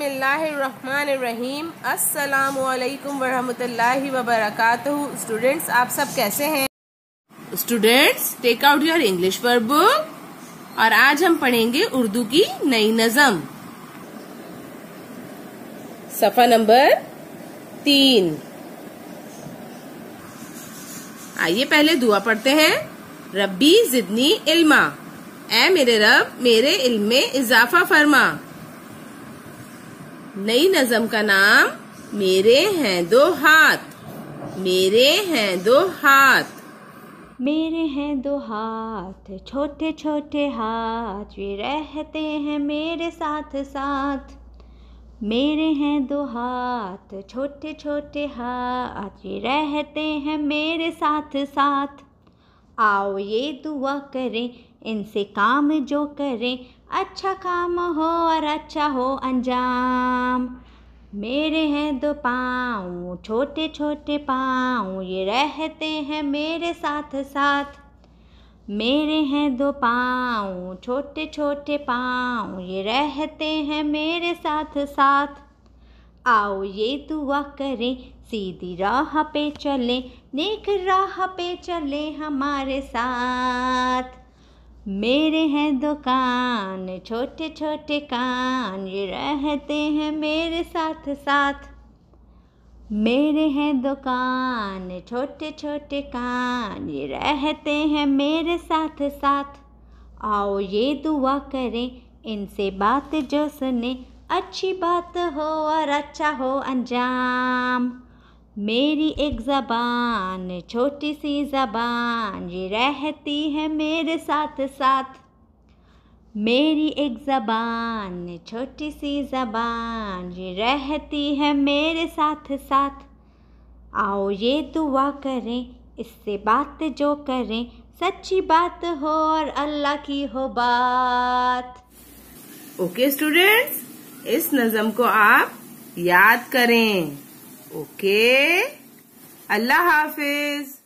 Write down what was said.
बिसमीम अल्लाम वरहमतुल्लाहि वबरकातुहू स्टूडेंट्स आप सब कैसे हैं students take out your English पर बुक और आज हम पढ़ेंगे उर्दू की नई नज़म सफा नंबर तीन आइए पहले दुआ पढ़ते हैं रब्बी जिदनी इल्मा ए मेरे रब मेरे इल्म में इजाफा फरमा नई नज़म का नाम मेरे हैं दो हाथ मेरे हैं दो हाथ मेरे हैं दो हाथ छोटे छोटे हाथ वे रहते हैं मेरे साथ साथ मेरे हैं दो हाथ छोटे छोटे हाथ वे रहते हैं मेरे साथ साथ आओ ये दुआ करें इनसे काम जो करें अच्छा काम हो और अच्छा हो अंजाम मेरे हैं दो पाँव छोटे छोटे पाँव ये रहते हैं मेरे साथ साथ मेरे हैं दो पाँव छोटे छोटे पाँव ये रहते हैं मेरे साथ साथ आओ ये दुआ करें सीधी राह पे चलें नेक राह पे चलें हमारे साथ मेरे हैं दुकान छोटे छोटे कान ये रहते हैं मेरे साथ साथ मेरे हैं दुकान छोटे छोटे कान ये रहते हैं मेरे साथ साथ आओ ये दुआ करें इनसे बात जो सुने अच्छी बात हो और अच्छा हो अंजाम मेरी एक ज़बान छोटी सी ज़बान ये रहती है मेरे साथ साथ मेरी एक ज़बान छोटी सी ज़बान ये रहती है मेरे साथ साथ आओ ये दुआ करें इससे बात जो करें सच्ची बात हो और अल्लाह की हो बात ओके okay, स्टूडेंट्स इस नज़म को आप याद करें ओके अल्लाह हाफिज